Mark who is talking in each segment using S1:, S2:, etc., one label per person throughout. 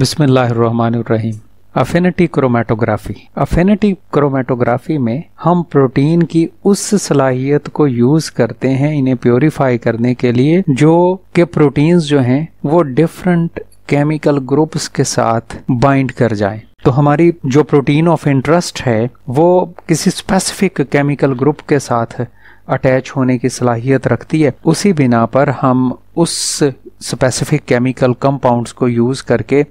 S1: बिस्मिल्लाहिर्रहमानिर्रहीम affinity chromatography affinity chromatography में हम प्रोटीन की उस सलाहियत को यूज करते हैं इन्हें प्योरीफाई करने के लिए जो के प्रोटीन्स जो हैं वो डिफरेंट केमिकल ग्रुप्स के साथ बाइंड कर जाएं तो हमारी जो प्रोटीन ऑफ इंटरेस्ट है वो किसी स्पेसिफिक केमिकल ग्रुप के साथ अटैच होने की सलाहियत रखती है उसी बिना पर हम उस स्पेसिफिक केमिकल कंपाउंड्स को यूज़ करके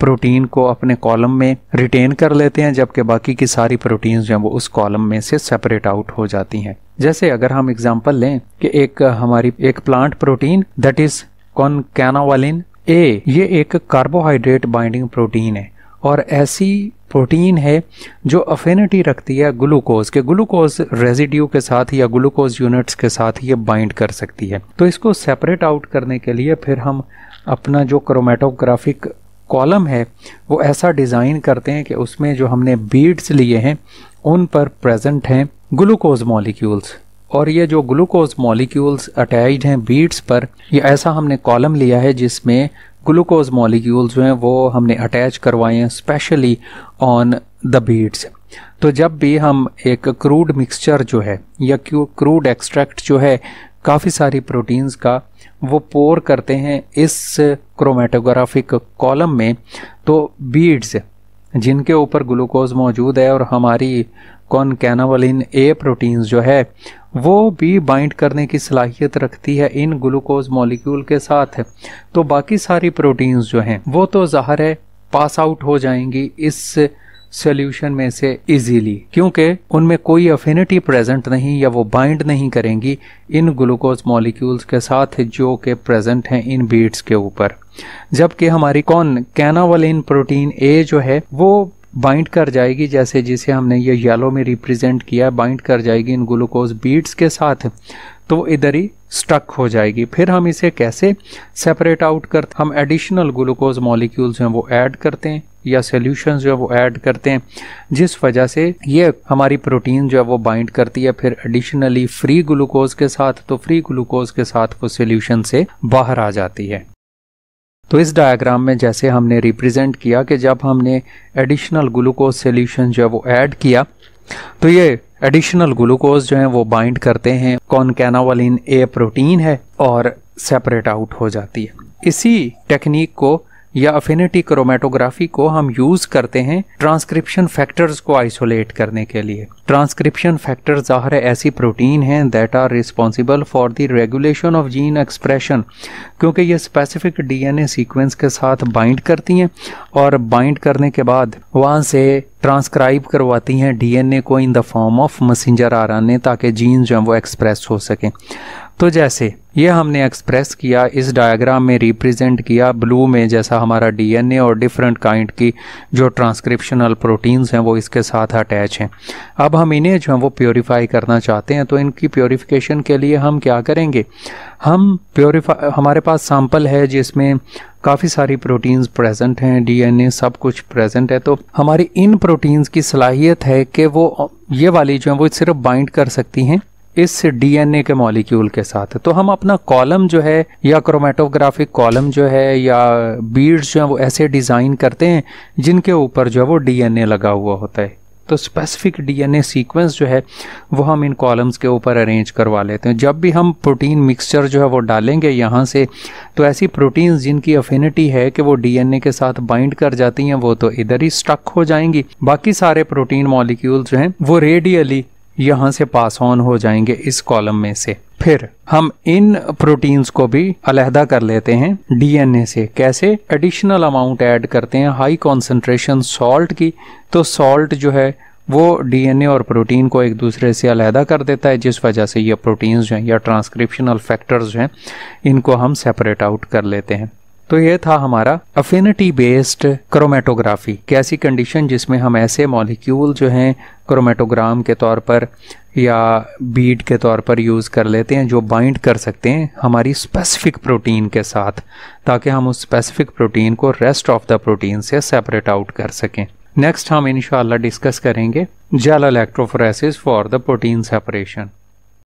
S1: प्रोटीन को अपने कॉलम में रिटेन कर लेते हैं जबकि बाकी की सारी प्रोटीन जो हैं वो उस कॉलम में से सेपरेट आउट हो जाती हैं जैसे अगर हम एग्जांपल लें कि एक हमारी एक plant protein that is concanavalin A ये एक कार्बोहाइड्रेट बाइंडिंग प्रोटीन है और ऐसी प्रोटीन है जो अफिनिटी रखती है ग्लूकोज के ग्लूकोज रेजिड्यू के साथ या ग्लूकोज यूनिट्स के साथ ये बाइंड कर सकती है तो इसको सेपरेट आउट करने के लिए फिर हम अपना जो क्रोमेटोग्राफिक कॉलम है वो ऐसा डिज़ाइन करते हैं कि उसमें जो हमने बीड्स लिए हैं उन पर प्रेजेंट हैं ग्लूकोज मॉलिक्यूल्स और ये जो ग्लूकोज मॉलिक्यूल्स अटैच हैं बीड्स पर ये ऐसा हमने कॉलम लिया है जिसमें ग्लूकोज मॉलिक्यूल जो हैं वो हमने अटैच करवाए हैं स्पेशली ऑन द बीड्स तो जब भी हम एक क्रूड मिक्सचर जो है या क्यों क्रूड एक्सट्रैक्ट जो है काफ़ी सारी प्रोटीन्स का वो पोर करते हैं इस क्रोमेटोग्राफिक कॉलम में तो बीड्स जिनके ऊपर ग्लूकोज मौजूद है और हमारी कॉनकैनावलिन ए प्रोटीन्स जो है वो भी बाइंड करने की सलाहियत रखती है इन ग्लूकोज मॉलिक्यूल के साथ तो बाकी सारी प्रोटीन्स जो हैं वो तो ज़ाहर है पास आउट हो जाएंगी इस सोल्यूशन में से इजीली क्योंकि उनमें कोई अफिनिटी प्रेजेंट नहीं या वो बाइंड नहीं करेंगी इन ग्लूकोज मॉलिक्यूल्स के साथ जो के प्रेजेंट हैं इन बीट्स के ऊपर जबकि हमारी कौन कैनावलिन प्रोटीन ए जो है वो बाइंड कर जाएगी जैसे जिसे हमने ये येलो में रिप्रेजेंट किया है बाइंड कर जाएगी इन ग्लूकोज बीट्स के साथ तो इधर ही स्टक हो जाएगी फिर हम इसे कैसे सेपरेट आउट करते हम एडिशनल ग्लूकोज मॉलिक्यूल्स हैं वो ऐड करते हैं या सोल्यूशन जो है वो ऐड करते हैं जिस वजह से ये हमारी प्रोटीन जो है वो बाइंड करती है फिर एडिशनली फ्री ग्लूकोज के साथ तो फ्री ग्लूकोज के साथ वो सोल्यूशन से बाहर आ जाती है तो इस डायग्राम में जैसे हमने रिप्रेजेंट किया कि जब हमने एडिशनल ग्लूकोज सोल्यूशन जो है वो ऐड किया तो ये एडिशनल ग्लूकोज जो है वो बाइंड करते हैं कॉनकैनावलिन ए प्रोटीन है और सेपरेट आउट हो जाती है इसी टेक्निक को या अफिनिटी क्रोमेटोग्राफी को हम यूज करते हैं ट्रांसक्रिप्शन फैक्टर्स को आइसोलेट करने के लिए ट्रांसक्रिप्शन फैक्टर ज़ाहिर ऐसी प्रोटीन हैं that are responsible for the regulation of gene expression क्योंकि ये स्पेसिफिक डीएनए सीक्वेंस के साथ बाइंड करती हैं और बाइंड करने के बाद वहां से ट्रांसक्राइब करवाती हैं डीएनए को in the form of messenger R ताकि जीन जो हैं वो एक्सप्रेस हो सकें तो जैसे ये हमने एक्सप्रेस किया इस डायग्राम में रिप्रेजेंट किया ब्लू में जैसा हमारा डीएनए और डिफरेंट काइंड की जो ट्रांसक्रिप्शनल प्रोटीन्स हैं वो इसके साथ अटैच हैं अब हम इन्हें जो है वो प्योरीफाई करना चाहते हैं तो इनकी प्योरीफिकेशन के लिए हम क्या करेंगे हम प्योरीफाई हमारे पास सैंपल है जिसमें काफ़ी सारी प्रोटीन्स प्रेजेंट हैं डीएनए सब कुछ प्रेजेंट है तो हमारी इन प्रोटीन्स की सलाहियत है कि वो ये वाली जो है वो सिर्फ बाइंड कर सकती हैं इस डीएनए के मॉलिक्यूल के साथ तो हम अपना कॉलम जो है या क्रोमेटोग्राफिक कॉलम जो है या बीड्स जो है वो ऐसे डिज़ाइन करते हैं जिनके ऊपर जो है वो डीएनए लगा हुआ होता है तो स्पेसिफिक डीएनए सीक्वेंस जो है वो हम इन कॉलम्स के ऊपर अरेंज करवा लेते हैं जब भी हम प्रोटीन मिक्सचर जो है वो डालेंगे यहाँ से तो ऐसी प्रोटीन्स जिनकी अफिनिटी है कि वो डीएनए के साथ बाइंड कर जाती हैं वो तो इधर ही स्ट्रक हो जाएंगी बाकी सारे प्रोटीन मॉलिक्यूल जो हैं वो रेडियली यहाँ से पास ऑन हो जाएंगे इस कॉलम में से फिर हम इन प्रोटीन्स को भी अलहदा कर लेते हैं डीएनए से कैसे एडिशनल अमाउंट ऐड करते हैं हाई कॉन्सेंट्रेशन सॉल्ट की तो सॉल्ट जो है वो डीएनए और प्रोटीन को एक दूसरे से अलहदा कर देता है जिस वजह से ये प्रोटीन्स जो हैं या ट्रांसक्रिप्शनल फैक्टर्स जो हैं इनको हम सेपरेट आउट कर लेते हैं तो ये था हमारा अफिनिटी बेस्ड क्रोमेटोग्राफी कैसी कंडीशन जिसमें हम ऐसे मॉलिक्यूल जो हैं क्रोमेटोग्राम के तौर पर या बीड के तौर पर यूज़ कर लेते हैं जो बाइंड कर सकते हैं हमारी स्पेसिफिक प्रोटीन के साथ ताकि हम उस स्पेसिफिक प्रोटीन को रेस्ट ऑफ द प्रोटीन से सेपरेट आउट कर सकें नेक्स्ट हम इनशाला डिस्कस करेंगे gel electrophoresis for the protein separation